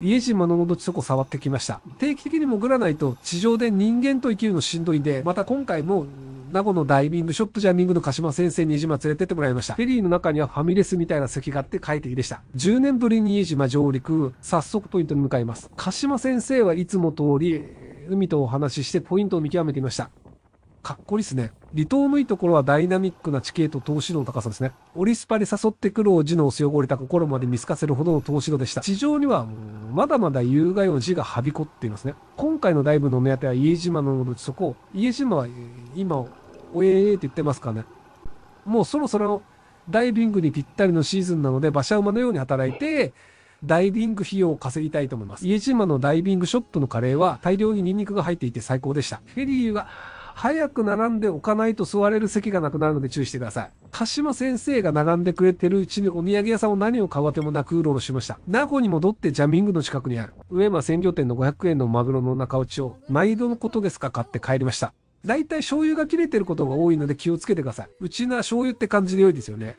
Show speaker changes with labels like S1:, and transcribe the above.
S1: 家島の喉ちそこ触ってきました。定期的に潜らないと地上で人間と生きるのしんどいんで、また今回も名護のダイビングショップジャニングの鹿島先生に家島連れてってもらいました。フェリーの中にはファミレスみたいな席があって快適でした。10年ぶりに家島上陸、早速ポイントに向かいます。鹿島先生はいつも通り、海とお話ししてポイントを見極めていました。かっこいいですね。離島のいいところはダイナミックな地形と投資度の高さですね。オリスパで誘ってくるお地の汚れた心まで見透かせるほどの投資度でした。地上にはまだまだ有害の字がはびこっていますね。今回のライブの目当ては家島なので、そこ、家島は今、おえーって言ってますからね。もうそろそろダイビングにぴったりのシーズンなので、馬車馬のように働いて、ダイビング費用を稼ぎたいと思います。家島のダイビングショットのカレーは大量にニンニクが入っていて最高でした。フェリーは早く並んでおかないと座れる席がなくなるので注意してください。鹿島先生が並んでくれてるうちにお土産屋さんを何を買うわてもなくうろうろしました。名護に戻ってジャミングの近くにある、上間鮮魚店の500円のマグロの中落ちを、毎度のことですか買って帰りました。大体醤油が切れてることが多いので気をつけてください。うちな醤油って感じで良いですよね。